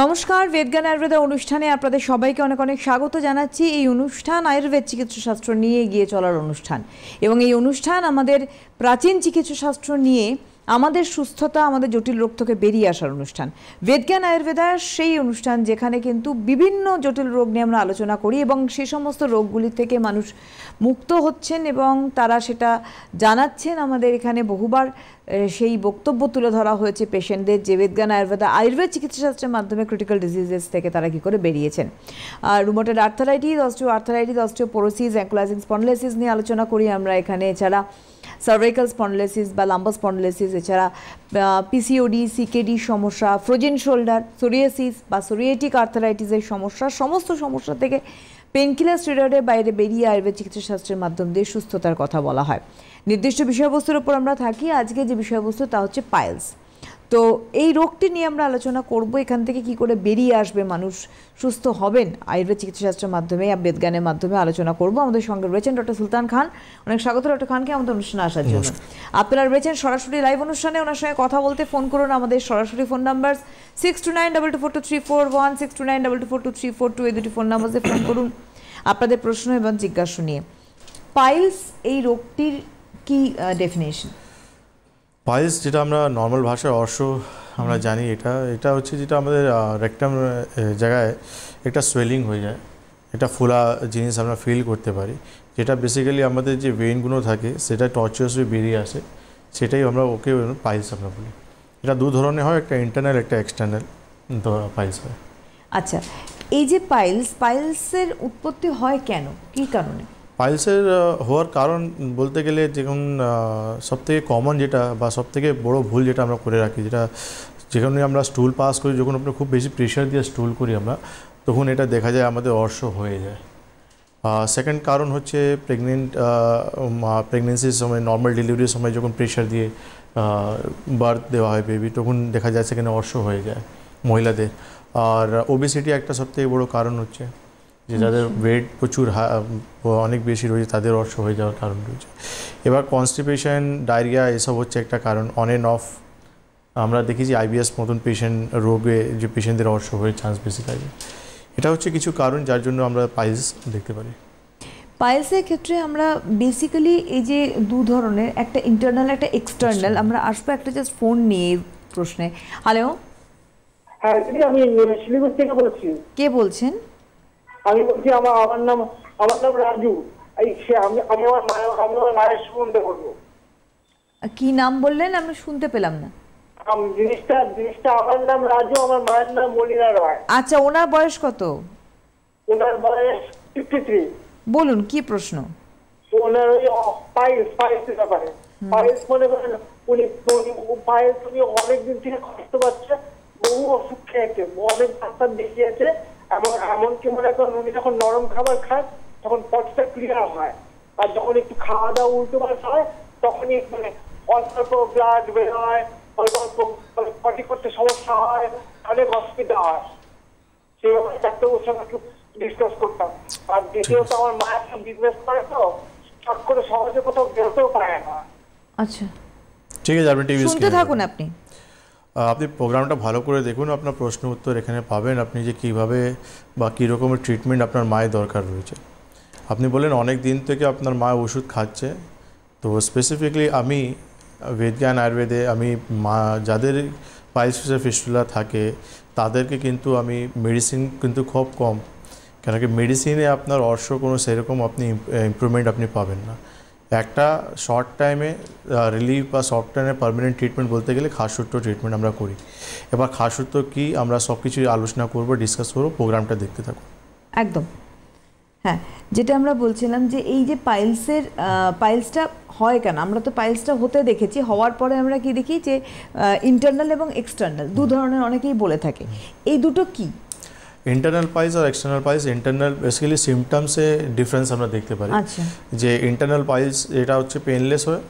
নমস্কার বেদজ্ঞান আয়ুর্বেদ অনুষ্ঠানে আপনাদের সবাইকে অনেক অনেক স্বাগত জানাচ্ছি এই অনুষ্ঠান আয়ুর্বেদ চিকিৎসাশাস্ত্র নিয়ে গিয়ে চলার অনুষ্ঠান এবং এই অনুষ্ঠান আমাদের প্রাচীন চিকিৎসাশাস্ত্র নিয়ে আমাদের সুস্থতা আমাদের জটিল রোগ থেকে বেরিয়ে আসার অনুষ্ঠান বেদজ্ঞান আয়ুর্বেদার সেই অনুষ্ঠান যেখানে কিন্তু বিভিন্ন জটিল রোগ নিয়ে আমরা আলোচনা করি এবং সে সমস্ত রোগগুলি থেকে মানুষ মুক্ত হচ্ছেন এবং তারা সেটা জানাচ্ছেন আমাদের এখানে বহুবার সেই বক্তব্য তুলে ধরা হয়েছে পেশেন্টদের যে বিজ্ঞান আয়ুর্বেদা আয়ুর্বেদ চিকিৎসাশাস্ত্রের মাধ্যমে ক্রিটিক্যাল ডিজিজেস থেকে তারা কী করে বেরিয়েছেন আর rheumatoid arthritis osteoarthritis osteoporosis ankylosing spondylosis নিয়ে আলোচনা করি আমরা এখানে এছাড়া সার্ভাইকাল স্পন্ডলাইসিস বা লাম্বা স্পন্ডলাইসিস এছাড়া পিসিওডি সিকেডি সমস্যা ফ্রোজেন শোল্ডার সোরিয়াসিস বা সোরিয়েটিক আর্থারাইটিসের সমস্যা সমস্ত সমস্যা থেকে পেনকিলার স্টেরয়েডের বাইরে বেরিয়ে আয়ুর্বেদ চিকিৎসাশাস্ত্রের মাধ্যম দিয়ে সুস্থতার কথা বলা হয় নির্দিষ্ট বিষয়বস্তুর ওপর আমরা থাকি আজকে যে বিষয়বস্তু তা হচ্ছে পাইলস তো এই রোগটি নিয়ে আমরা আলোচনা করব এখান থেকে কি করে বেরিয়ে আসবে মানুষ সুস্থ হবেন আয়ুর্বেদ চিকিৎসাশাস্ত্রের মাধ্যমে আর বেদগানের মাধ্যমে আলোচনা করব আমাদের সঙ্গে রয়েছেন ডক্টর সুলতান খান অনেক স্বাগত ডক্টর খানকে আমাদের অনুষ্ঠানে আসার জন্য আপনারা রয়েছেন সরাসরি লাইভ অনুষ্ঠানে ওনার সঙ্গে কথা বলতে ফোন করুন আমাদের সরাসরি phone number six two nine double two four two three four one six two nine double two four two three four two এই দুটি ফোন নাম্বারে ফোন করুন আপনাদের প্রশ্ন এবং জিজ্ঞাসা নিয়ে পাইলস এই রোগটির কি ডেফিনেশন পাইলস যেটা আমরা নর্মাল ভাষায় অর্শ আমরা জানি এটা এটা হচ্ছে যেটা আমাদের রেকটাম জায়গায় একটা সোয়েলিং হয়ে যায় এটা ফোলা জিনিস আমরা ফিল করতে পারি যেটা বেসিক্যালি আমাদের যে ভেইনগুলো থাকে সেটা টর্চুয়াস হয়ে বেরিয়ে আসে সেটাই আমরা ওকে পাইলস আমরা বলি এটা দু ধরনের হয় একটা ইন্টারনাল একটা এক্সটার্নাল পাইলস হয় আচ্ছা এই যে পাইলস পাইলসের উৎপত্তি হয় কেন কী কারণে পাইলসের হওয়ার কারণ বলতে গেলে যেমন সবথেকে কমন যেটা বা সবথেকে বড় ভুল যেটা আমরা করে রাখি যেটা যেখানে আমরা স্টুল পাস করি যখন আপনি খুব বেশি প্রেশার দিয়ে স্টুল করি আমরা তখন এটা দেখা যায় আমাদের অর্শ হয়ে যায় সেকেন্ড কারণ হচ্ছে প্রেগনেন্ট প্রেগনেন্সির সময় নর্মাল ডেলিভারির সময় যখন প্রেশার দিয়ে বার্থ দেওয়া হয় বেবি তখন দেখা যায় সেখানে অর্শ হয়ে যায় মহিলাদের আর ওবিসিটি একটা সবথেকে বড় কারণ হচ্ছে যে যাদের ওয়েট প্রচুর অনেক বেশি রয়েছে তাদের অর্শ হয়ে যাওয়ার কারণ রয়েছে এবার কনস্টিপেশন ডায়রিয়া এসব হচ্ছে একটা কারণ অন অ্যান্ড অফ আমরা দেখি যে আইবিএস মতন পেশেন্ট রোগে যে পেশেন্টদের অর্শ হয়ে চান্স বেশি থাকে এটা হচ্ছে কিছু কারণ যার জন্য আমরা পাইলস দেখতে পারি পাইলসের ক্ষেত্রে আমরা বেসিক্যালি এই যে দু ধরনের একটা ইন্টারনাল একটা এক্সটার্নাল আচ্ছা। আমরা আসবো একটা জাস্ট ফোন নিয়ে প্রশ্নে হ্যালো হ্যাঁ আমি শিলিগুড়ি থেকে বলছি কে বলছেন আমি বলছি আমার আমার নাম আমার নাম রাজু এই সে আমি আমি আমার মায়ের আমি আমার মায়ের কি নাম বললেন আমি শুনতে পেলাম না জিনিসটা জিনিসটা আমার নাম রাজু আমার মায়ের নাম মলিনা রায় আচ্ছা ওনার বয়স কত ওনার বয়স ফিফটি থ্রি বলুন কি প্রশ্ন ওনার ওই পাইলস পাইলস ব্যাপারে পাইলস মনে করেন উনি পাইলস উনি অনেকদিন থেকে কষ্ট পাচ্ছে বহু অসুখ খেয়েছে অনেক ডাক্তার দেখিয়েছে এমন এমনকি মনে করেন উনি যখন নরম খাবার খায় তখন পটটা ক্লিয়ার হয় আর যখন একটু খাওয়া দাওয়া উল্টো পাল্টা হয় তখনই মানে অল্প অল্প ব্লাড বেরোয় অল্প অল্প পটি মানে করতে সমস্যা হয় অনেক অসুবিধা হয় সেই ব্যাপারে ডাক্তারবাবুর সঙ্গে একটু ডিসকাস করতাম আর দ্বিতীয়ত আমার মা একটা বিজনেস করে তো চট করে সহজে কোথাও বেরোতেও পারে না আচ্ছা ঠিক আছে আপনি টিভি শুনতে থাকুন আপনি আপনি প্রোগ্রামটা ভালো করে দেখুন আপনার প্রশ্ন উত্তর এখানে পাবেন আপনি যে কিভাবে বা কী রকমের ট্রিটমেন্ট আপনার মায়ের দরকার রয়েছে আপনি বলেন অনেক দিন থেকে আপনার মা ওষুধ খাচ্ছে তো স্পেসিফিকলি আমি বেদজ্ঞান আয়ুর্বেদে আমি মা যাদের পাইলসিসের ফিস্টুলা থাকে তাদেরকে কিন্তু আমি মেডিসিন কিন্তু খুব কম কেন কি মেডিসিনে আপনার অর্শ কোনো সেরকম আপনি ইম্প্রুভমেন্ট আপনি পাবেন না একটা শর্ট টাইমে রিলিফ বা শর্ট টাইমে পারমানেন্ট ট্রিটমেন্ট বলতে গেলে খাসসূত্র ট্রিটমেন্ট আমরা করি এবার খাসসূত্র কি আমরা সব কিছু আলোচনা করব ডিসকাস করব প্রোগ্রামটা দেখতে থাকুন একদম হ্যাঁ যেটা আমরা বলছিলাম যে এই যে পাইলসের পাইলসটা হয় কেন আমরা তো পাইলসটা হতে দেখেছি হওয়ার পরে আমরা কি দেখি যে ইন্টারনাল এবং এক্সটার্নাল দু ধরনের অনেকেই বলে থাকে এই দুটো কি ইন্টারনাল পাইস আর এক্সটার্নাল পাইস ইন্টারনাল বেসিক্যালি সিমটমসে ডিফারেন্স আমরা দেখতে পারি আচ্ছা। যে ইন্টারনাল পাইলস এটা হচ্ছে পেনলেস হয়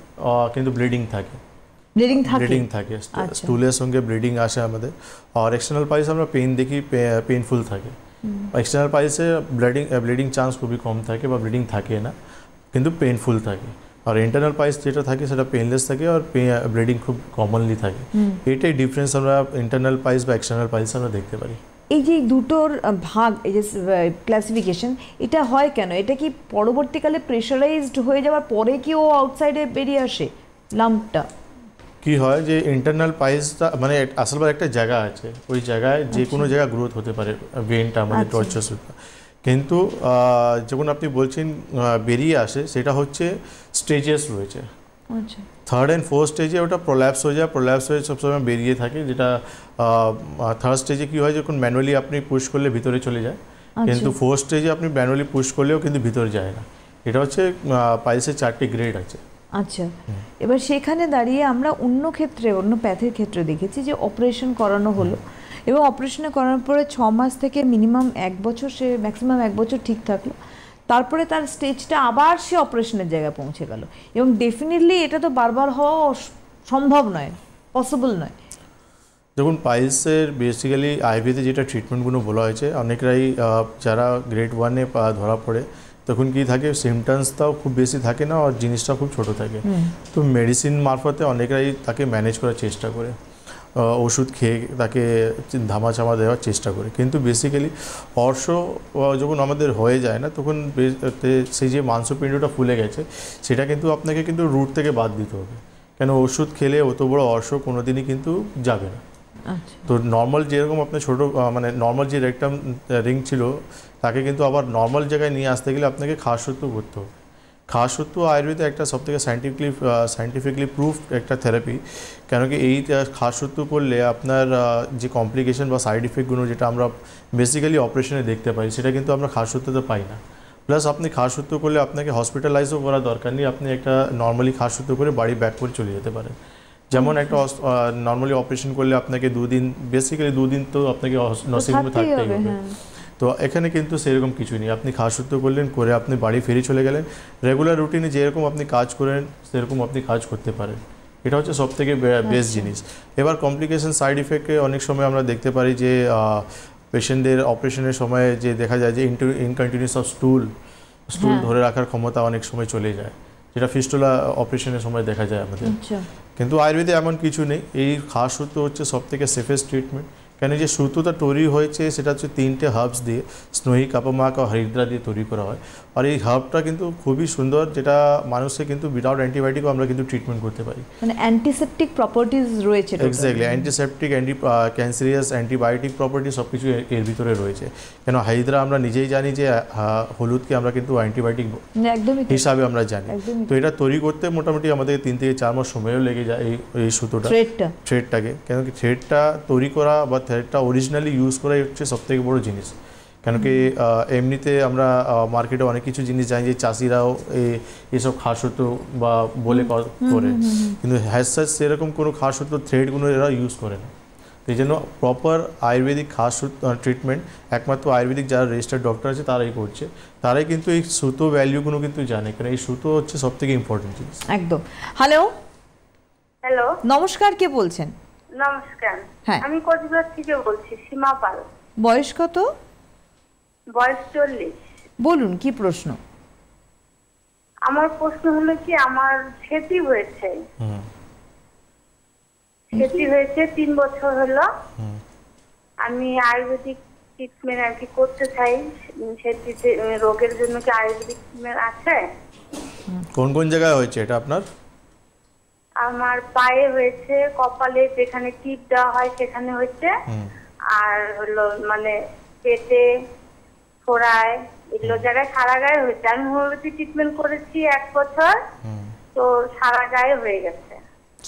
কিন্তু ব্লিডিং থাকে ব্লিডিং থাকে ব্লিডিং থাকে আচ্ছা। স্টুলের সঙ্গে ব্লিডিং আসে আমাদের আর এক্সটার্নাল পাইলস আমরা পেন দেখি পেনফুল থাকে এক্সটার্নাল পাইলসে ব্লিডিং ব্লিডিং চান্স খুবই কম থাকে বা ব্লিডিং থাকে না কিন্তু পেইনফুল থাকে আর ইন্টারনাল পাইস যেটা থাকে সেটা পেনলেস থাকে আর ব্লিডিং খুব কমনলি থাকে এটাই ডিফারেন্স আমরা ইন্টারনাল পাইস বা এক্সটার্নাল পাইস আমরা দেখতে পারি এই যে দুটোর ভাগ এই যে ক্লাসিফিকেশন এটা হয় কেন এটা কি পরবর্তীকালে প্রেশারাইজড হয়ে যাওয়ার পরে কি ও আউটসাইডে বেরিয়ে আসে লাম্পটা কি হয় যে ইন্টারনাল পাইসটা মানে আসলবার একটা জায়গা আছে ওই জায়গায় যে আচ্ছা। কোনো জায়গায় গ্রোথ হতে পারে ভেনটা মানে টর্চাসটা কিন্তু যখন আপনি বলছেন বেরিয়ে আসে সেটা হচ্ছে স্টেজেস রয়েছে আচ্ছা থার্ড অ্যান্ড ফোর্থ স্টেজে ওটা প্রোল্যাপস হয়ে যায় প্রোল্যাপস হয়ে সবসময় বেরিয়ে থাকে যেটা থার্ড স্টেজে কী হয় যখন ম্যানুয়ালি আপনি পুশ করলে ভিতরে চলে যায় আচ্ছা। কিন্তু ফোর্থ স্টেজে আপনি ম্যানুয়ালি পুশ করলেও কিন্তু ভিতরে যায় না এটা হচ্ছে পাইলসের চারটি গ্রেড আছে আচ্ছা এবার সেখানে দাঁড়িয়ে আমরা অন্য ক্ষেত্রে অন্য প্যাথের ক্ষেত্রে দেখেছি যে অপারেশন করানো হলো এবং অপারেশন করানোর পরে ছ মাস থেকে মিনিমাম এক বছর সে ম্যাক্সিমাম এক বছর ঠিক থাকলো তারপরে তার স্টেজটা আবার সে অপারেশনের জায়গায় পৌঁছে গেল এবং ডেফিনেটলি এটা তো বারবার হওয়া সম্ভব নয় পসিবল নয় দেখুন পাইলসের বেসিক্যালি আইভিতে যেটা ট্রিটমেন্টগুলো বলা হয়েছে অনেকরাই যারা গ্রেড ওয়ানে ধরা পড়ে তখন কি থাকে সিমটমসটাও খুব বেশি থাকে না আর জিনিসটা খুব ছোট থাকে তো মেডিসিন মারফতে অনেকরাই তাকে ম্যানেজ করার চেষ্টা করে ওষুধ খেয়ে তাকে ধামা চামা দেওয়ার চেষ্টা করে কিন্তু বেসিক্যালি অর্শ যখন আমাদের হয়ে যায় না তখন সেই যে মাংসপিণ্ডটা ফুলে গেছে সেটা কিন্তু আপনাকে কিন্তু রুট থেকে বাদ দিতে হবে কেন ওষুধ খেলে অত বড় অর্শ কোনোদিনই কিন্তু যাবে না আচ্ছা। তো নর্মাল যেরকম আপনার ছোটো মানে নর্মাল যে রেকটাম রিং ছিল তাকে কিন্তু আবার নর্মাল জায়গায় নিয়ে আসতে গেলে আপনাকে সত্য করতে হবে সত্ত্বেও আয়ুর্বেদ একটা সবথেকে সাইন্টিফিকলি সাইন্টিফিকলি প্রুফ একটা থেরাপি কেন কি এই সত্ত্বেও করলে আপনার যে কমপ্লিকেশন বা সাইড ইফেক্টগুলো যেটা আমরা বেসিক্যালি অপারেশনে দেখতে পাই সেটা কিন্তু আমরা সত্ত্বেতে পাই না প্লাস আপনি সত্ত্বেও করলে আপনাকে হসপিটালাইজও করার দরকার নেই আপনি একটা নর্মালি সত্ত্বেও করে বাড়ি ব্যাক করে চলে যেতে পারেন যেমন একটা নর্মালি অপারেশন করলে আপনাকে দুদিন বেসিক্যালি দুদিন তো আপনাকে নার্সিংহোমে থাকতেই হবে হ্যাঁ। তো এখানে কিন্তু সেরকম কিছুই নেই আপনি খাওয়া করলেন করে আপনি বাড়ি ফিরে চলে গেলেন রেগুলার রুটিনে যেরকম আপনি কাজ করেন সেরকম আপনি কাজ করতে পারেন এটা হচ্ছে সব থেকে বেস্ট আচ্ছা। জিনিস এবার কমপ্লিকেশন সাইড ইফেক্টে অনেক সময় আমরা দেখতে পারি যে পেশেন্টদের অপারেশনের সময় যে দেখা যায় যে ইনকন্টিনিউস অফ স্টুল স্টুল ধরে রাখার ক্ষমতা অনেক সময় চলে যায় যেটা ফিস্টোলা অপারেশনের সময় দেখা যায় আমাদের আচ্ছা। কিন্তু আয়ুর্বেদে এমন কিছু নেই এই খাওয়া হচ্ছে সব থেকে সেফেস্ট ট্রিটমেন্ট কেন যে সুতোটা তৈরি হয়েছে সেটা হচ্ছে তিনটে হার্বস দিয়ে স্নোহি কাপামাক ও হরিদ্রা দিয়ে তৈরি করা হয় আর এই হার্বটা কিন্তু খুবই সুন্দর যেটা মানুষকে কিন্তু উইদাউট অ্যান্টিবায়োটিকও আমরা কিন্তু ট্রিটমেন্ট করতে পারি মানে অ্যান্টিসেপটিক প্রপার্টিজ রয়েছে exactly antiseptic anti cancerous antibiotic property সব কিছু এর ভিতরে রয়েছে কেন হাইদ্রা আমরা নিজেই জানি যে হলুদকে আমরা কিন্তু অ্যান্টিবায়োটিক হিসাবে আমরা জানি তো এটা তৈরি করতে মোটামুটি আমাদের তিন থেকে চার মাস সময়ও লেগে যায় এই এই সুতোটা থ্রেডটাকে কেন কি থ্রেডটা তৈরি করা বা থ্রেডটা অরিজিনালি ইউজ করা হচ্ছে সবথেকে বড় জিনিস কেন কি এমনিতে আমরা মার্কেটে অনেক কিছু জিনিস জানি যে চাষিরাও এসব খাস হতো বা বলে করে কিন্তু হ্যাজ সেরকম কোনো খাস হতো থ্রেডগুলো এরা ইউজ করে না এই জন্য প্রপার আয়ুর্বেদিক খাস ট্রিটমেন্ট একমাত্র আয়ুর্বেদিক যারা রেজিস্টার্ড ডক্টর আছে তারাই করছে তারাই কিন্তু এই সুতো ভ্যালুগুলো কিন্তু জানে কারণ এই সুতো হচ্ছে সব থেকে ইম্পর্টেন্ট জিনিস একদম হ্যালো হ্যালো নমস্কার কে বলছেন নমস্কার হ্যাঁ আমি কোচবিহার থেকে বলছি সীমা পাল বয়স কত বয়স চল্লিশ বলুন কি প্রশ্ন আমার প্রশ্ন হলো কি আমার ক্ষতি হয়েছে ক্ষতি হয়েছে তিন বছর হলো আমি আয়ুর্বেদিক ট্রিটমেন্ট আর কি করতে চাই সেটিতে রোগের জন্য কি আয়ুর্বেদিক ট্রিটমেন্ট আছে কোন কোন জায়গায় হয়েছে এটা আপনার আমার পায়ে হয়েছে কপালে যেখানে টিপ দেওয়া হয় সেখানে হয়েছে আর হলো মানে পেটে এগুলো জায়গায় সারা গায়ে হয়েছে আমি হোমিওপ্যাথি ট্রিটমেন্ট করেছি এক বছর তো সারা গায়ে হয়ে গেছে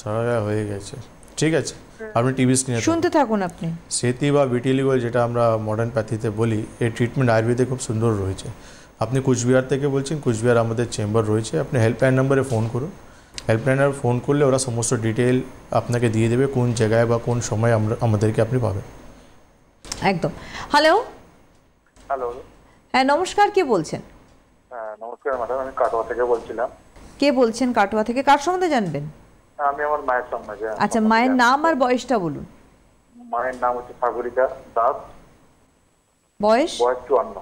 সারা গায়ে হয়ে গেছে ঠিক আছে আপনি টিভি স্ক্রিনে শুনতে থাকুন আপনি সেতি বা e যেটা আমরা মডার্ন প্যাথিতে বলি এই ট্রিটমেন্ট আয়ুর্বেদে খুব সুন্দর রয়েছে আপনি কুচবিহার থেকে বলছেন কুচবিহার আমাদের চেম্বার রয়েছে আপনি হেল্পলাইন নাম্বারে ফোন করুন হেল্পলাইন নাম্বার ফোন করলে ওরা সমস্ত ডিটেল আপনাকে দিয়ে দেবে কোন জায়গায় বা কোন সময় আমরা আমাদেরকে আপনি পাবেন একদম হ্যালো হ্যালো হ্যাঁ নমস্কার কে বলছেন হ্যাঁ, নমস্কার ম্যাডাম আমি কাটোয়া থেকে বলছিলাম কে বলছেন কাটোয়া থেকে কার সম্বন্ধে জানবেন হ্যাঁ, আমি আমার মায়ের সম্বন্ধে আচ্ছা মায়ের নাম আর বয়সটা বলুন মায়ের নাম হচ্ছে সাগরিকা দাস বয়স বয়স চুয়ান্ন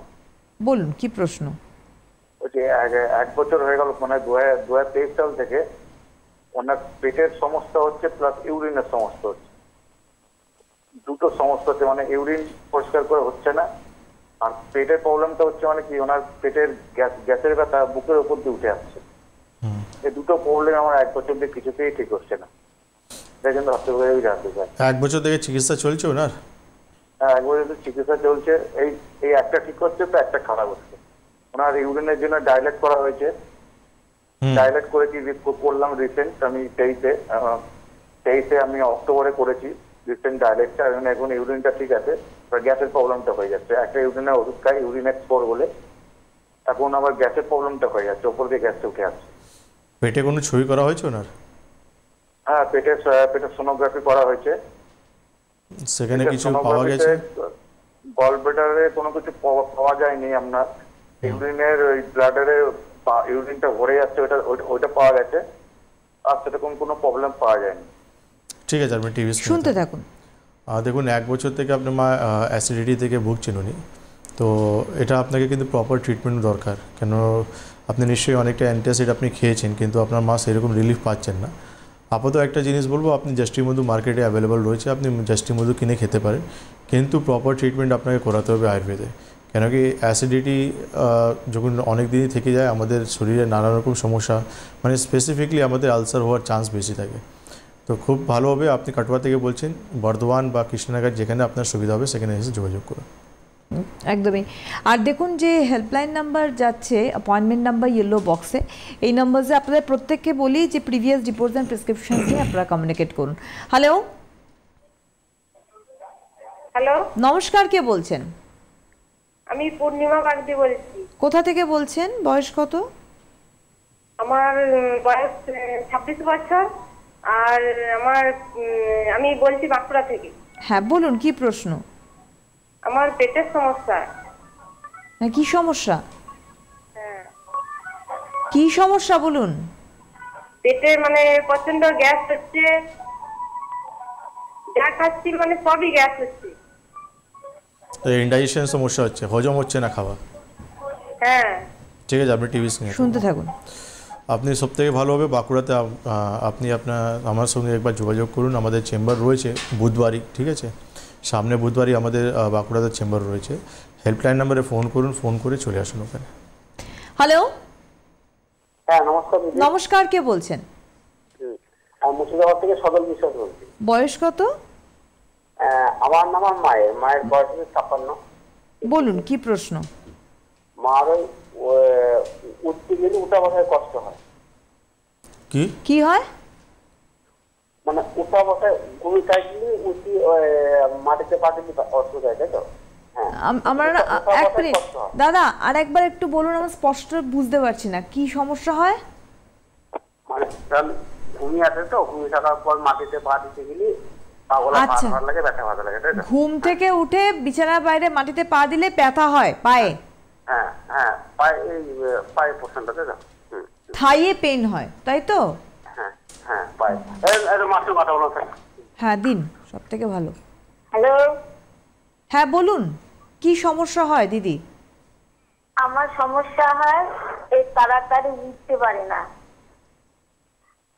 বলুন কি প্রশ্ন এক বছর হয়ে গেল মানে দু হাজার তেইশ সাল থেকে ওনার পেটের সমস্যা হচ্ছে প্লাস ইউরিনের সমস্যা হচ্ছে দুটো সমস্যা হচ্ছে মানে ইউরিন পরিষ্কার করে হচ্ছে না আর পেটের প্রবলেমটা হচ্ছে মানে কি ওনার পেটের গ্যাস গ্যাসের ব্যথা বুকের উপর দিয়ে উঠে আসছে এই দুটো প্রবলেম আমার এক বছর দিয়ে কিছুতেই ঠিক হচ্ছে না এক বছর থেকে চিকিৎসা চলছে ওনার হ্যাঁ এক বছর চিকিৎসা চলছে এই এই একটা ঠিক হচ্ছে তো একটা খারাপ হচ্ছে ওনার ইউরিনের জন্য ডাইলেট করা হয়েছে ডাইলেট করেছি করলাম রিসেন্ট আমি তেইশে তেইশে আমি অক্টোবরে করেছি রিসেন্ট ডায়ালেক্সটা এবং এখন ইউরিনটা ঠিক আছে গ্যাসের প্রবলেমটা হয়ে যাচ্ছে একটা ইউরিনে ওষুধ খাই ইউরিন ফোর বলে এখন আবার গ্যাসের প্রবলেমটা হয়ে যাচ্ছে ওপর দিয়ে গ্যাসটা উঠে আসছে পেটে কোনো ছবি করা হয়েছে ওনার হ্যাঁ পেটে পেটে সোনোগ্রাফি করা হয়েছে সেখানে কিছু পাওয়া গেছে গলব্লাডারে কোনো কিছু পাওয়া যায়নি আপনার ইউরিনের ওই ব্লাডারে ইউরিনটা ভরে যাচ্ছে ওটা ওটা পাওয়া গেছে আর সেরকম কোনো প্রবলেম পাওয়া যায়নি ঠিক আছে আপনি টিভি শুনতে থাকুন দেখুন এক বছর থেকে আপনার মা অ্যাসিডিটি থেকে ভুগছেন উনি তো এটা আপনাকে কিন্তু প্রপার ট্রিটমেন্ট দরকার কেন আপনি নিশ্চয়ই অনেকটা অ্যান্টাসিড আপনি খেয়েছেন কিন্তু আপনার মা সেরকম রিলিফ পাচ্ছেন না আপাতত একটা জিনিস বলবো আপনি মধু মার্কেটে অ্যাভেলেবল রয়েছে আপনি জাস্টিমধু কিনে খেতে পারেন কিন্তু প্রপার ট্রিটমেন্ট আপনাকে করাতে হবে আয়ুর্বেদে কেন কি অ্যাসিডিটি যখন অনেক দিনই থেকে যায় আমাদের শরীরে নানা রকম সমস্যা মানে স্পেসিফিকলি আমাদের আলসার হওয়ার চান্স বেশি থাকে তো খুব ভালো হবে আপনি কাটোয়া থেকে বলছেন বর্ধমান বা কৃষ্ণনগর যেখানে আপনার সুবিধা হবে সেখানে এসে যোগাযোগ করুন একদমই আর দেখুন যে হেল্পলাইন নাম্বার যাচ্ছে অ্যাপয়েন্টমেন্ট নাম্বার ইয়েলো বক্সে এই নাম্বারে আপনাদের প্রত্যেককে বলি যে প্রিভিয়াস রিপোর্টস অ্যান্ড প্রেসক্রিপশন দিয়ে আপনারা কমিউনিকেট করুন হ্যালো হ্যালো নমস্কার কে বলছেন আমি পূর্ণিমা বাগদি বলছি কোথা থেকে বলছেন বয়স কত আমার বয়স ছাব্বিশ বছর আর আমার আমি বলছি বাঁকুড়া থেকে হ্যাঁ বলুন কি প্রশ্ন আমার পেটের সমস্যা হ্যাঁ, কি সমস্যা হ্যাঁ। কি সমস্যা বলুন পেটে মানে প্রচন্ড গ্যাস হচ্ছে যা খাচ্ছি মানে সবই গ্যাস হচ্ছে ইনডাইজেশন সমস্যা হচ্ছে হজম হচ্ছে না খাবার হ্যাঁ ঠিক আছে আপনি টিভি শুনতে থাকুন আপনি সবথেকে ভালো হবে বাঁকুড়াতে আপনি আপনার আমার সঙ্গে একবার যোগাযোগ করুন আমাদের চেম্বার রয়েছে বুধবারই ঠিক আছে সামনে বুধবারই আমাদের বাঁকুড়াতে চেম্বার রয়েছে হেল্পলাইন নাম্বারে ফোন করুন ফোন করে চলে আসুন ওখানে হ্যালো হ্যাঁ নমস্কার নমস্কার কে বলছেন মুর্শিদাবাদ থেকে বিশ্বাস বয়স কত আমার নাম আমার মায়ের মায়ের বয়স হচ্ছে ছাপ্পান্ন বলুন কি প্রশ্ন মার ওই উঠতে গেলে উঠা বসায় কষ্ট হয় কি কি হয় মানে ঘুমি উঠি মাটিতে পা অসুবিধা তাই তো হ্যাঁ। আমার এক মিনিট দাদা আর একবার একটু বলুন আমার স্পষ্ট বুঝতে পারছি না কি সমস্যা হয় মানে ঘুমি আসে তো ঘুমি থাকার পর মাটিতে পা দিতে আচ্ছা ঘুম থেকে উঠে বিছানার বাইরে মাটিতে পা দিলে ব্যথা হয় পায়ে হ্যাঁ হ্যাঁ পায়ে এই পায়ে পোষণটাতে থাইয়ে পেন হয় তাই তো হ্যাঁ, হ্যাঁ, হ্যাঁ দিন সব থেকে ভালো হ্যাঁ বলুন কি সমস্যা হয় দিদি আমার সমস্যা হয় এই তাড়াতাড়ি উঠতে পারে না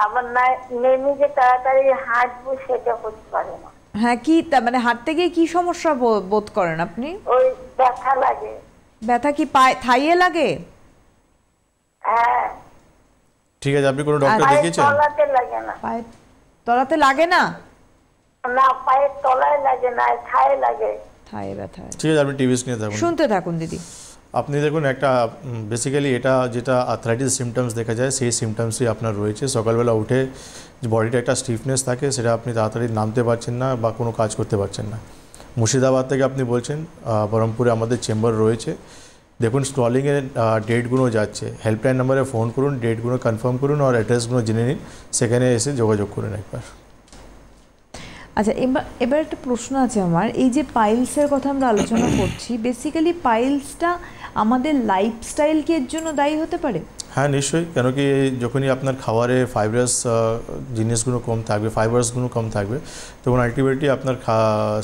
আমার না নেমে যে তাড়াতাড়ি হাঁটবো সেটা করতে পারে না হ্যাঁ কি মানে হাঁটতে গিয়ে কি সমস্যা বোধ করেন আপনি ওই ব্যথা লাগে ব্যথা কি পায়ে থাইয়ে লাগে হ্যাঁ ঠিক আছে আপনি কোনো ডক্টর দেখিয়েছেন তলাতে লাগে না পায়ের তলাতে লাগে না না পায়ের তলায় লাগে না থায়ে লাগে থায়ে ব্যথা ঠিক আছে আপনি টিভিস নিয়ে থাকুন শুনতে থাকুন দিদি আপনি দেখুন একটা বেসিক্যালি এটা যেটা আর্থ্রাইটিস সিমটমস দেখা যায় সেই সিমটমসই আপনার রয়েছে সকালবেলা উঠে যে বডিটা একটা স্টিফনেস থাকে সেটা আপনি তাড়াতাড়ি নামতে পারছেন না বা কোনো কাজ করতে পারছেন না মুর্শিদাবাদ থেকে আপনি বলছেন বহরমপুরে আমাদের চেম্বার রয়েছে দেখুন স্টলিংয়ে ডেটগুলো যাচ্ছে হেল্পলাইন নাম্বারে ফোন করুন ডেটগুলো কনফার্ম করুন আর অ্যাড্রেসগুলো জেনে নিন সেখানে এসে যোগাযোগ করুন একবার আচ্ছা এবার এবার একটা প্রশ্ন আছে আমার এই যে পাইলসের কথা আমরা আলোচনা করছি বেসিক্যালি পাইলসটা আমাদের লাইফস্টাইলকে এর জন্য দায়ী হতে পারে হ্যাঁ নিশ্চয়ই কেন কি যখনই আপনার খাবারে ফাইবারস জিনিসগুলো কম থাকবে ফাইবারসগুলো কম থাকবে তখন আলটিমেটলি আপনার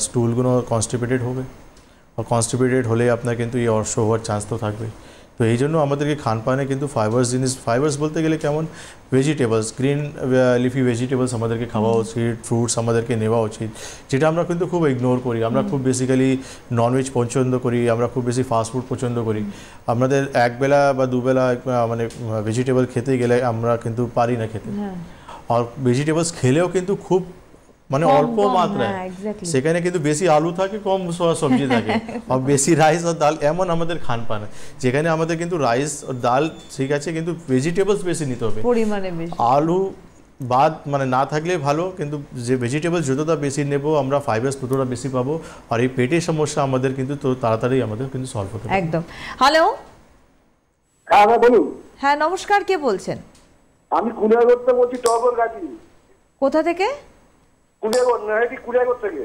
স্টুলগুলো কনস্টিপেটেড হবে কনস্টিপেটেড হলে আপনার কিন্তু এই অর্শ হওয়ার চান্স তো থাকবে তো এই জন্য আমাদেরকে খান পানে কিন্তু ফাইবার্স জিনিস ফাইবার্স বলতে গেলে কেমন ভেজিটেবলস গ্রিন লিফি ভেজিটেবলস আমাদেরকে খাওয়া উচিত ফ্রুটস আমাদেরকে নেওয়া উচিত যেটা আমরা কিন্তু খুব ইগনোর করি আমরা খুব বেসিক্যালি ননভেজ পছন্দ করি আমরা খুব বেশি ফাস্টফুড পছন্দ করি আমাদের একবেলা বা দুবেলা মানে ভেজিটেবল খেতে গেলে আমরা কিন্তু পারি না খেতে আর হ্যাঁ। ভেজিটেবলস খেলেও কিন্তু খুব মানে অল্প মাত্রায় হ্যাঁ, সেখানে কিন্তু বেশি আলু থাকে কম সবজি থাকে আর বেশি রাইস আর ডাল এমন আমাদের খান পান যেখানে আমাদের কিন্তু রাইস আর ডাল ঠিক আছে কিন্তু ভেজিটেবলস বেশি নিতে হবে আলু বাদ মানে না থাকলে ভালো কিন্তু যে ভেজিটেবল যতটা বেশি নেব আমরা ফাইবার ততটা বেশি পাবো আর এই পেটের সমস্যা আমাদের কিন্তু তো তাড়াতাড়ি আমাদের কিন্তু সলভ হতে একদম হ্যালো হ্যাঁ, বলুন হ্যাঁ নমস্কার কে বলছেন আমি কুলিয়াগর বলছি টগর গাজী কোথা থেকে থেকে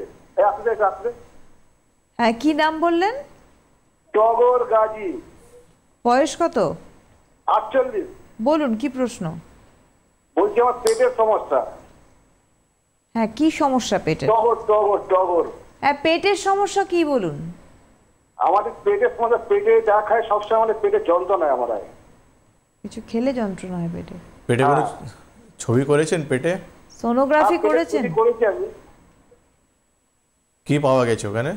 হ্যাঁ কি নাম বললেন টগর গাজী বয়স কত আটচল্লিশ বলুন কি প্রশ্ন বলছি আমার পেটের সমস্যা হ্যাঁ কি সমস্যা পেটের টগর টগর টগর হ্যাঁ পেটের সমস্যা কি বলুন আমাদের পেটের সমস্যা পেটে যা খায় সবসময় আমাদের পেটে যন্ত্রণা হয় আমার কিছু খেলে যন্ত্রণা হয় পেটে পেটে হ্যাঁ। ছবি করেছেন পেটে সোনোগ্রাফি করেছেন কি পাওয়া গেছে ওখানে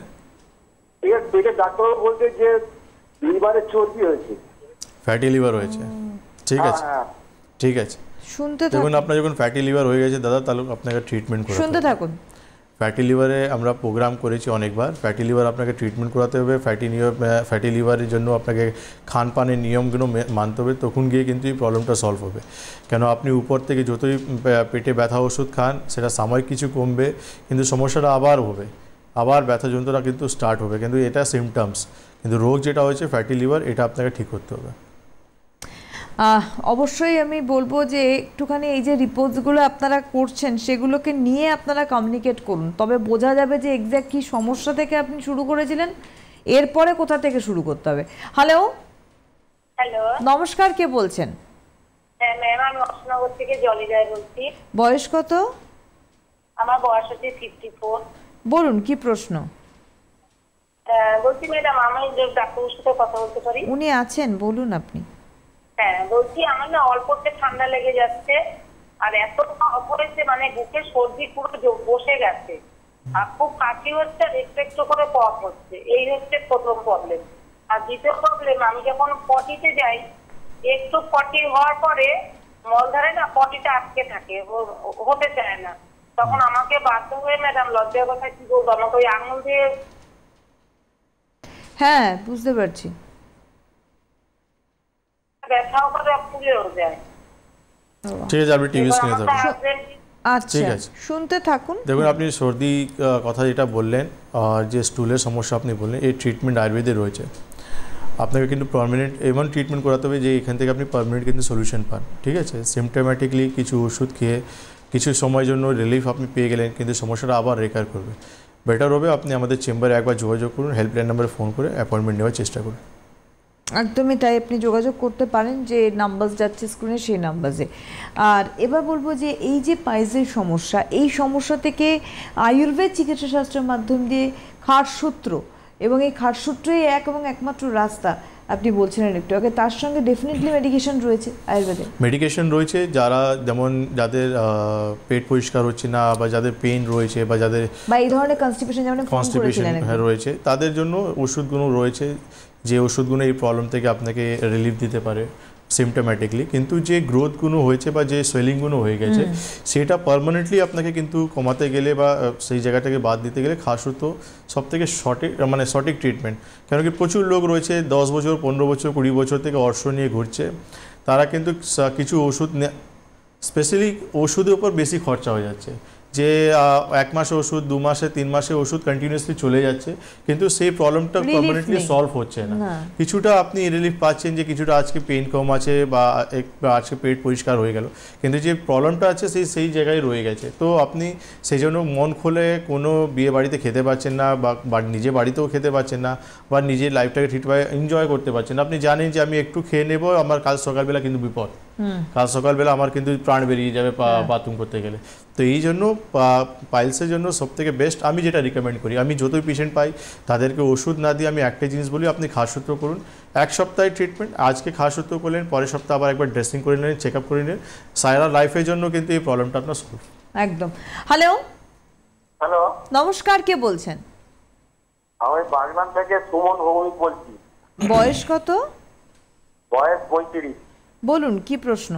বলতে যে হয়েছে ফ্যাটি লিভার হয়েছে ঠিক হ্যাঁ, আছে হ্যাঁ। ঠিক আছে শুনতে থাকুন আপনার যখন ফ্যাটি লিভার হয়ে গেছে দাদা তাহলে আপনাকে ট্রিটমেন্ট শুনতে থাকুন ফ্যাটি লিভারে আমরা প্রোগ্রাম করেছি অনেকবার ফ্যাটি লিভার আপনাকে ট্রিটমেন্ট করাতে হবে ফ্যাটি ফ্যাটি লিভারের জন্য আপনাকে খান পানের নিয়মগুলো মানতে হবে তখন গিয়ে কিন্তু এই প্রবলেমটা সলভ হবে কেন আপনি উপর থেকে যতই পেটে ব্যথা ওষুধ খান সেটা সাময়িক কিছু কমবে কিন্তু সমস্যাটা আবার হবে আবার ব্যথা যন্ত্রণা কিন্তু স্টার্ট হবে কিন্তু এটা সিমটমস কিন্তু রোগ যেটা হয়েছে ফ্যাটি লিভার এটা আপনাকে ঠিক করতে হবে অবশ্যই আমি বলবো যে একটুখানি এই যে রিপোর্টসগুলো আপনারা করছেন সেগুলোকে নিয়ে আপনারা কমিউনিকেট করুন তবে বোঝা যাবে যে এক্স্যাক্ট কী সমস্যা থেকে আপনি শুরু করেছিলেন এরপরে কোথা থেকে শুরু করতে হবে হ্যালো হ্যালো নমস্কার কে বলছেন হ্যাঁ ম্যাম আমি অশনগর থেকে জলি রায় বলছি বয়স কত আমার বয়স হচ্ছে ফিফটি ফোর বলুন কি প্রশ্ন বলছি ম্যাডাম আমি ডাক্তারের সাথে কথা বলতে পারি উনি আছেন বলুন আপনি হ্যাঁ বলছি আমার না অল্পতে ঠান্ডা লেগে যাচ্ছে আর এত কফ হয়েছে মানে বুকে সর্দি পুরো বসে গেছে আর খুব কাশি হচ্ছে একটু করে কফ হচ্ছে এই হচ্ছে প্রথম প্রবলেম আর দ্বিতীয় প্রবলেম আমি যখন পটিতে যাই একটু পটি হওয়ার পরে মলধারে না পটিটা আটকে থাকে হতে চায় না তখন আমাকে বাধ্য হয়ে ম্যাডাম লজ্জার কথা কি বলবো আমাকে ওই আঙুল দিয়ে হ্যাঁ বুঝতে পারছি ঠিক আছে আপনি টিভি স্ক্রিনে থাকুন আচ্ছা ঠিক আছে শুনতে থাকুন দেখুন আপনি সর্দি কথা যেটা বললেন আর যে স্টুলের সমস্যা আপনি বললেন এই ট্রিটমেন্ট আয়ুর্বেদে রয়েছে আপনাকে কিন্তু পারমানেন্ট এমন ট্রিটমেন্ট করাতে হবে যে এখান থেকে আপনি পারমানেন্ট কিন্তু সলিউশন পান ঠিক আছে সিমটোম্যাটিকলি কিছু ওষুধ খেয়ে কিছু সময়ের জন্য রিলিফ আপনি পেয়ে গেলেন কিন্তু সমস্যাটা আবার রেকার করবে বেটার হবে আপনি আমাদের চেম্বারে একবার যোগাযোগ করুন হেল্পলাইন নাম্বারে ফোন করে অ্যাপয়েন্টমেন্ট নেওয়ার চেষ্টা করুন একদমই তাই আপনি যোগাযোগ করতে পারেন যে নাম্বার যাচ্ছে স্ক্রিনে সেই নাম্বারে আর এবার বলবো যে এই যে পাইজের সমস্যা এই সমস্যা থেকে আয়ুর্বেদ চিকিৎসাশাস্ত্রের মাধ্যম দিয়ে খাটসূত্র এবং এই খাটসূত্রই এক এবং একমাত্র রাস্তা আপনি বলছিলেন একটু আগে তার সঙ্গে ডেফিনেটলি মেডিকেশন রয়েছে আয়ুর্বেদে মেডিকেশন রয়েছে যারা যেমন যাদের পেট পরিষ্কার হচ্ছে না বা যাদের পেন রয়েছে বা যাদের বা এই ধরনের কনস্টিপেশন যেমন কনস্টিপেশন হ্যাঁ, রয়েছে তাদের জন্য ওষুধগুলো রয়েছে যে ওষুধগুলো এই প্রবলেম থেকে আপনাকে রিলিফ দিতে পারে সিমটোম্যাটিকলি কিন্তু যে গ্রোথগুলো হয়েছে বা যে সোয়েলিংগুলো হয়ে গেছে সেটা পারমানেন্টলি আপনাকে কিন্তু কমাতে গেলে বা সেই জায়গাটাকে বাদ দিতে গেলে খাস হতো সব থেকে সঠিক মানে সঠিক ট্রিটমেন্ট কেন কি প্রচুর লোক রয়েছে দশ বছর পনেরো বছর কুড়ি বছর থেকে অর্শ নিয়ে ঘুরছে তারা কিন্তু কিছু ওষুধ স্পেশালি ওষুধের উপর বেশি খরচা হয়ে যাচ্ছে যে এক মাসে ওষুধ দু মাসে তিন মাসে ওষুধ কন্টিনিউসলি চলে যাচ্ছে কিন্তু সেই প্রবলেমটা পারমানেন্টলি সলভ হচ্ছে না কিছুটা আপনি রিলিফ পাচ্ছেন যে কিছুটা আজকে পেন কম আছে বা আজকে পেট পরিষ্কার হয়ে গেল কিন্তু যে প্রবলেমটা আছে সেই সেই জায়গায় রয়ে গেছে তো আপনি সেই জন্য মন খুলে কোনো বিয়ে বাড়িতে খেতে পারছেন না বা নিজে বাড়িতেও খেতে পারছেন না বা নিজের লাইফটাকে ঠিকভাবে এনজয় করতে পারছেন আপনি জানেন যে আমি একটু খেয়ে নেবো আমার কাল সকালবেলা কিন্তু বিপদ কাল সকালবেলা আমার কিন্তু প্রাণ বেরিয়ে যাবে হ্যাঁ। বাথরুম করতে গেলে তো এই জন্য পাইলসের জন্য সব থেকে বেস্ট আমি যেটা রিকমেন্ড করি আমি যতই পেশেন্ট পাই তাদেরকে ওষুধ না দিয়ে আমি একটাই জিনিস বলি আপনি খাসসূত্র করুন এক সপ্তাহে ট্রিটমেন্ট আজকে খাসসূত্র করলেন পরের সপ্তাহে আবার একবার ড্রেসিং করে নিলেন চেক আপ করে নিলেন সারা লাইফের জন্য কিন্তু এই প্রবলেমটা আপনার সলভ একদম হ্যালো হ্যালো নমস্কার কে বলছেন আমি বাগনান থেকে সুমন ভৌমিক বলছি বয়স কত বয়স পঁয়ত্রিশ বলুন কি প্রশ্ন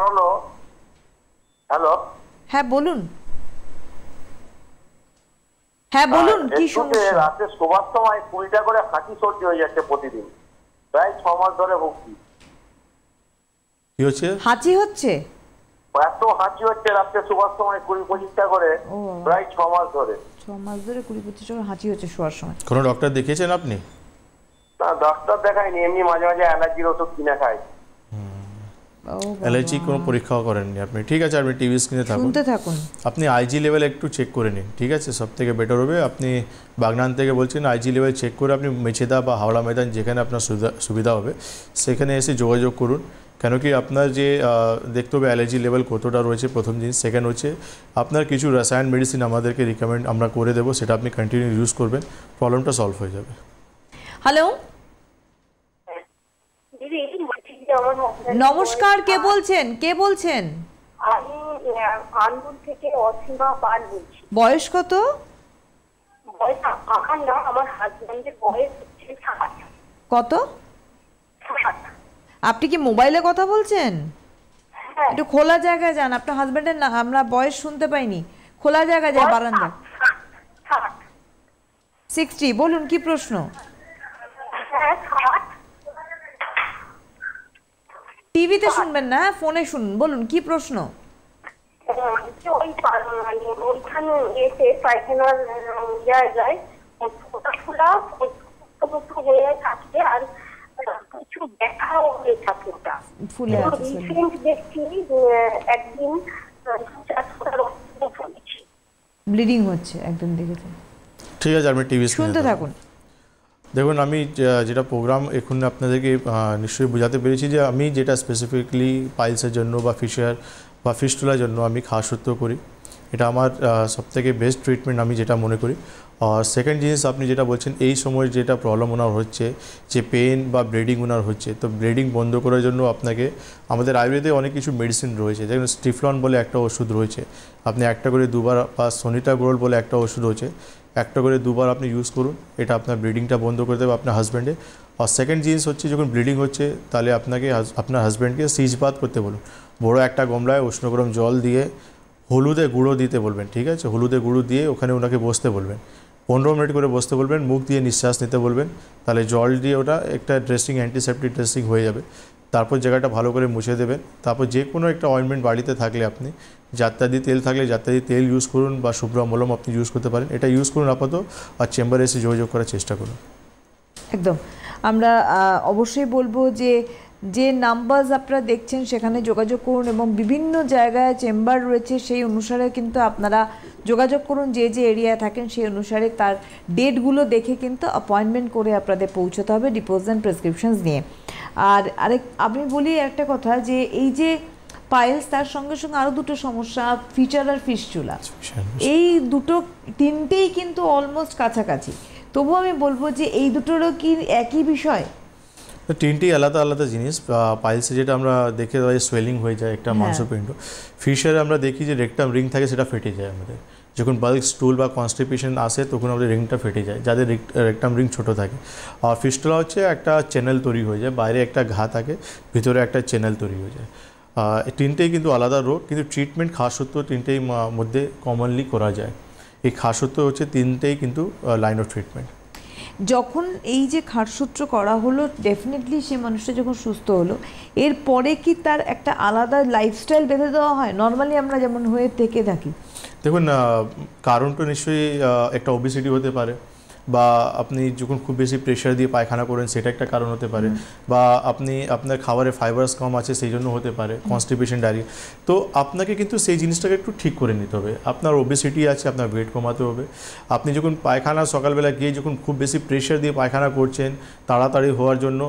হলো হ্যালো হ্যাঁ বলুন হ্যাঁ বলুন কি রাতে শোবার সময় কুড়িটা করে হাঁচি সর্দি হয়ে যাচ্ছে প্রতিদিন প্রায় ছ মাস ধরে ভুগছি কি হচ্ছে হাঁচি হচ্ছে এত হাঁচি হচ্ছে রাতে শোবার সময় কুড়ি পঁচিশটা করে প্রায় ছ মাস ধরে ছ মাস ধরে কুড়ি পঁচিশটা করে হাঁচি হচ্ছে শোয়ার সময় কোনো ডক্টর দেখেছেন আপনি না ডাক্তার দেখাইনি এমনি মাঝে মাঝে অ্যালার্জির ওষুধ কিনে খাই পরীক্ষাও করেননি আপনি ঠিক আছে আপনি টিভি স্ক্রিনে থাকুন শুনতে থাকুন আপনি আইজি লেভেল একটু চেক করে নিন ঠিক আছে সব থেকে বেটার হবে আপনি বাগনান থেকে বলছেন আইজি লেভেল চেক করে আপনি মেছেদা বা হাওড়া ময়দান যেখানে আপনার সুবিধা হবে সেখানে এসে যোগাযোগ করুন কেন কি আপনার যে দেখতে হবে অ্যালার্জি লেভেল কতটা রয়েছে প্রথম জিনিস সেকেন্ড হচ্ছে আপনার কিছু রাসায়ন মেডিসিন আমাদেরকে রিকমেন্ড আমরা করে দেবো সেটা আপনি কন্টিনিউ ইউজ করবেন প্রবলেমটা সলভ হয়ে যাবে হ্যালো নমস্কার কে বলছেন কে বলছেন আমি কানপুর থেকে অসীমা পাল বলছি বয়স কত বয়স আমার না আমার হাজবেন্ডের বয়স হচ্ছে ষাট কত আপনি কি মোবাইলে কথা বলছেন হ্যাঁ। একটু খোলা জায়গায় যান আপনার হাজবেন্ডের না আমরা বয়স শুনতে পাইনি খোলা জায়গায় যায় বারান্দা সিক্সটি বলুন কি প্রশ্ন হ্যাঁ, টিভিতে শুনবেন না ফোনে শুনুন বলুন কি প্রশ্ন এসে পায়খানার আর কিছু একদিন ব্লিডিং হচ্ছে একদম দেখেছি ঠিক আছে আমি টিভি শুনতে থাকুন দেখুন আমি যেটা প্রোগ্রাম এখন আপনাদেরকে নিশ্চয়ই বোঝাতে পেরেছি যে আমি যেটা স্পেসিফিকলি পাইলসের জন্য বা ফিশার বা ফিশ তোলার জন্য আমি খাস সত্ত্বেও করি এটা আমার সবথেকে বেস্ট ট্রিটমেন্ট আমি যেটা মনে করি আর সেকেন্ড জিনিস আপনি যেটা বলছেন এই সময় যেটা প্রবলেম ওনার হচ্ছে যে পেন বা ব্লিডিং ওনার হচ্ছে তো ব্লিডিং বন্ধ করার জন্য আপনাকে আমাদের আয়ুর্বেদে অনেক কিছু মেডিসিন রয়েছে যেমন স্টিফলন বলে একটা ওষুধ রয়েছে আপনি একটা করে দুবার বা সোনিটা গোল বলে একটা ওষুধ রয়েছে একটা করে দুবার আপনি ইউজ করুন এটা আপনার ব্লিডিংটা বন্ধ করে দেবে আপনার হাজব্যান্ডে আর সেকেন্ড জিনিস হচ্ছে যখন ব্লিডিং হচ্ছে তাহলে আপনাকে আপনার হাজব্যান্ডকে সিজপাত করতে বলুন বড় একটা গমলায় উষ্ণ গরম জল দিয়ে হলুদে গুঁড়ো দিতে বলবেন ঠিক আছে হলুদে গুঁড়ো দিয়ে ওখানে ওনাকে বসতে বলবেন পনেরো মিনিট করে বসতে বলবেন মুখ দিয়ে নিঃশ্বাস নিতে বলবেন তাহলে জল দিয়ে ওটা একটা ড্রেসিং অ্যান্টিসেপটিক ড্রেসিং হয়ে যাবে তারপর জায়গাটা ভালো করে মুছে দেবেন তারপর যে কোনো একটা অয়েন্টমেন্ট বাড়িতে থাকলে আপনি যাত্রা দিয়ে তেল থাকলে যাত্রা দিয়ে তেল ইউজ করুন বা শুভ্র মলম আপনি ইউজ করতে পারেন এটা ইউজ করুন আপাতত আর চেম্বারে এসে যোগাযোগ করার চেষ্টা করুন একদম আমরা অবশ্যই বলবো যে যে নাম্বারস আপনারা দেখছেন সেখানে যোগাযোগ করুন এবং বিভিন্ন জায়গায় চেম্বার রয়েছে সেই অনুসারে কিন্তু আপনারা যোগাযোগ করুন যে যে এরিয়ায় থাকেন সেই অনুসারে তার ডেটগুলো দেখে কিন্তু অ্যাপয়েন্টমেন্ট করে আপনাদের পৌঁছতে হবে ডিপোজ অ্যান্ড প্রেসক্রিপশনস নিয়ে আর আরেক আমি বলি একটা কথা যে এই যে পায়েলস তার সঙ্গে সঙ্গে আরও দুটো সমস্যা ফিচার আর ফিসচুলা আচ্ছা, এই দুটো তিনটেই কিন্তু অলমোস্ট কাছাকাছি তবুও আমি বলবো যে এই দুটোরও কি একই বিষয় তো তিনটি আলাদা আলাদা জিনিস পাইলসে যেটা আমরা দেখে যে সোয়েলিং হয়ে যায় একটা মাংসপিণ্ড হ্যাঁ। ফিশারে আমরা দেখি যে রেকটাম রিং থাকে সেটা ফেটে যায় আমাদের যখন বাল্ক স্টুল বা কনস্টিপেশন আসে তখন আমাদের রিংটা ফেটে যায় যাদের রেকটাম রিং ছোট থাকে আর ফিস্টলা হচ্ছে একটা চ্যানেল তৈরি হয়ে যায় বাইরে একটা ঘা থাকে ভিতরে একটা চ্যানেল তৈরি হয়ে যায় তিনটেই কিন্তু আলাদা রোগ কিন্তু ট্রিটমেন্ট খাসত্ব তিনটেই মধ্যে কমনলি করা যায় এই খাসত্ব হচ্ছে তিনটেই কিন্তু লাইন অফ ট্রিটমেন্ট যখন এই যে খাটসূত্র করা হলো ডেফিনেটলি সে মানুষটা যখন সুস্থ হলো এর পরে কি তার একটা আলাদা লাইফস্টাইল বেঁধে দেওয়া হয় নর্মালি আমরা যেমন হয়ে থেকে থাকি দেখুন কারণটা নিশ্চয়ই একটা ওবিসিটি হতে পারে বা আপনি যখন খুব বেশি প্রেশার দিয়ে পায়খানা করেন সেটা একটা কারণ হতে পারে বা আপনি আপনার খাবারে ফাইবারস কম আছে সেই জন্য হতে পারে কনস্টিপেশন ডায়রি তো আপনাকে কিন্তু সেই জিনিসটাকে একটু ঠিক করে নিতে হবে আপনার ওবেসিটি আছে আপনার ওয়েট কমাতে হবে আপনি যখন পায়খানা সকালবেলা গিয়ে যখন খুব বেশি প্রেশার দিয়ে পায়খানা করছেন তাড়াতাড়ি হওয়ার জন্য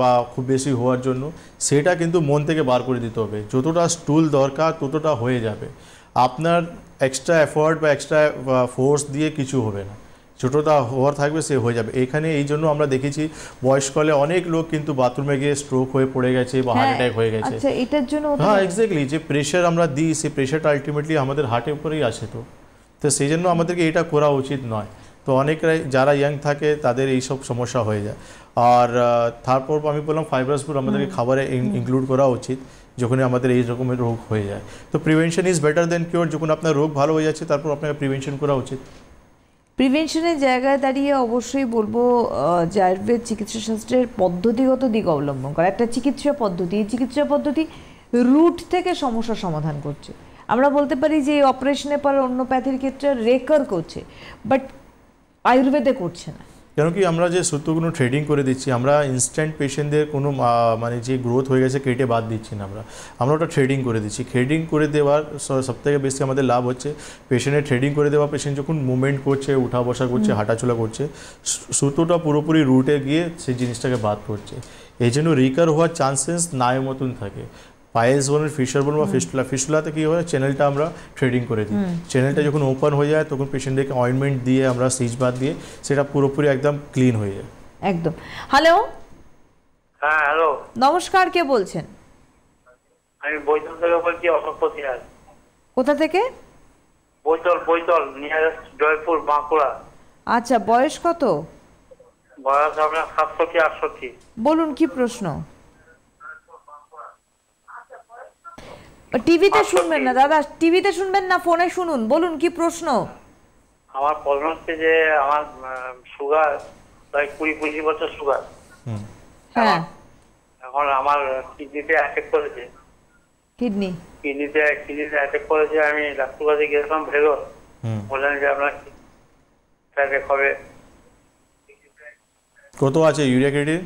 বা খুব বেশি হওয়ার জন্য সেটা কিন্তু মন থেকে বার করে দিতে হবে যতটা স্টুল দরকার ততটা হয়ে যাবে আপনার এক্সট্রা এফোর্ট বা এক্সট্রা ফোর্স দিয়ে কিছু হবে না ছোটোটা হওয়ার থাকবে সে হয়ে যাবে এখানে এই জন্য আমরা দেখেছি বয়সকালে অনেক লোক কিন্তু বাথরুমে গিয়ে স্ট্রোক হয়ে পড়ে গেছে বা হার্ট অ্যাটাক হয়ে গেছে হ্যাঁ, আচ্ছা, এটার জন্য হ্যাঁ এক্স্যাক্টলি যে প্রেশার আমরা দিই সেই প্রেশারটা আলটিমেটলি আমাদের হার্টের উপরেই আসে তো তো সেই জন্য আমাদেরকে এটা করা উচিত নয় তো অনেকরাই যারা ইয়াং থাকে তাদের এই সব সমস্যা হয়ে যায় আর তারপর আমি বললাম ফাইব্রাস ফুড আমাদেরকে খাবারে ইনক্লুড করা উচিত যখন আমাদের এই রকমের রোগ হয়ে যায় তো prevention is better than cure যখন আপনার রোগ ভালো হয়ে যাচ্ছে তারপর আপনাকে প্রিভেনশন করা উচিত প্রিভেনশনের জায়গায় দাঁড়িয়ে অবশ্যই বলবো যে আয়ুর্বেদ চিকিৎসাশাস্ত্রের পদ্ধতিগত দিক অবলম্বন করা একটা চিকিৎসা পদ্ধতি এই চিকিৎসা পদ্ধতি রুট থেকে সমস্যা সমাধান করছে আমরা বলতে পারি যে অপারেশনের পর অন্য প্যাথির ক্ষেত্রে রেকার করছে বাট আয়ুর্বেদে করছে না কেন কি আমরা যে সূত্রগুলো ট্রেডিং করে দিচ্ছি আমরা ইনস্ট্যান্ট পেশেন্টদের কোনো মানে যে গ্রোথ হয়ে গেছে কেটে বাদ দিচ্ছি না আমরা আমরা ওটা ট্রেডিং করে দিচ্ছি ট্রেডিং করে দেওয়ার সবথেকে বেশি আমাদের লাভ হচ্ছে পেশেন্টের ট্রেডিং করে দেওয়া পেশেন্ট যখন মুভমেন্ট করছে উঠা বসা করছে হাঁটাচলা করছে সুতোটা পুরোপুরি রুটে গিয়ে সেই জিনিসটাকে বাদ করছে এই জন্য রিকার হওয়ার চান্সেস নাই মতন থাকে পায়েস বোনের ফিশার বোন বা ফিস্টুলা ফিস্টুলাতে কী হয় চ্যানেলটা আমরা ট্রেডিং করে দিই চ্যানেলটা যখন ওপেন হয়ে যায় তখন পেশেন্টদেরকে অয়েন্টমেন্ট দিয়ে আমরা সিজ বাদ দিয়ে সেটা পুরোপুরি একদম ক্লিন হয়ে যায় একদম হ্যালো হ্যাঁ হ্যালো নমস্কার কে বলছেন আমি বৈতল থেকে বলছি অশোক আর কোথা থেকে বৈতল বৈতল নিয়ারেস্ট জয়পুর বাঁকুড়া আচ্ছা বয়স কত বয়স আপনার সাতষট্টি আটষট্টি বলুন কি প্রশ্ন টিভিতে আচ্ছা, শুনবেন না দাদা টিভিতে শুনবেন না ফোনে শুনুন বলুন কি প্রশ্ন আমার প্রশ্ন হচ্ছে যে আমার সুগার প্রায় কুড়ি পঁচিশ বছর সুগার হ্যাঁ এখন আমার কিডনিতে অ্যাটাক করেছে কিডনি কিডনিতে কিডনিতে অ্যাটাক করেছে আমি ডাক্তার কাছে গেছিলাম ভেগর বললেন যে আপনার কত আছে ইউরিয়া ক্রেডিট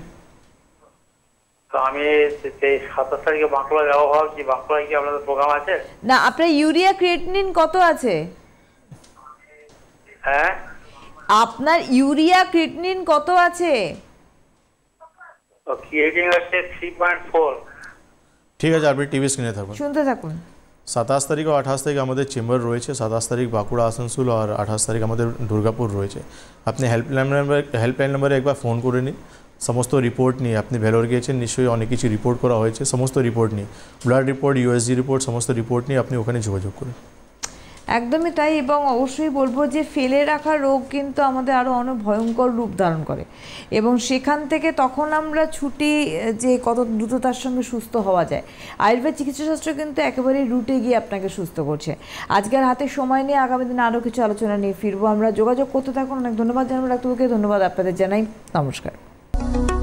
সাতাশ তারিখে বাঁকুড়া যাবো বাঁকুড়ায় না আপনার ইউরিয়া ক্রিয়েটিনিন কত আছে হ্যাঁ? আপনার ইউরিয়া ক্রিয়েটিনিন কত আছে ক্রিয়েটিনিন আছে ঠিক আছে আপনি টিভি স্ক্রিনে থাকুন শুনতে থাকুন সাতাশ তারিখ ও আঠাশ তারিখ আমাদের চেম্বার রয়েছে সাতাশ তারিখ বাঁকুড়া আসানসোল আর আঠাশ তারিখ আমাদের দুর্গাপুর রয়েছে আপনি হেল্পলাইন নাম্বার হেল্পলাইন নাম্বারে একবার ফোন করে নিন সমস্ত রিপোর্ট নিয়ে আপনি ভেলোর গিয়েছেন নিশ্চয়ই অনেক কিছু রিপোর্ট করা হয়েছে সমস্ত রিপোর্ট নিয়ে ব্লাড রিপোর্ট ইউএসজি রিপোর্ট সমস্ত রিপোর্ট নিয়ে আপনি ওখানে যোগাযোগ করুন একদমই তাই এবং অবশ্যই বলবো যে ফেলে রাখা রোগ কিন্তু আমাদের আরও অনেক ভয়ঙ্কর রূপ ধারণ করে এবং সেখান থেকে তখন আমরা ছুটি যে কত দ্রুততার সঙ্গে সুস্থ হওয়া যায় আয়ুর্বেদ চিকিৎসাশাস্ত্র কিন্তু একেবারে রুটে গিয়ে আপনাকে সুস্থ করছে আজকের হাতে সময় নিয়ে আগামী দিনে আরও কিছু আলোচনা নিয়ে ফিরবো আমরা যোগাযোগ করতে থাকুন অনেক ধন্যবাদ জানাবো ডাক্তারকে ধন্যবাদ আপনাদের জানাই নমস্কার Música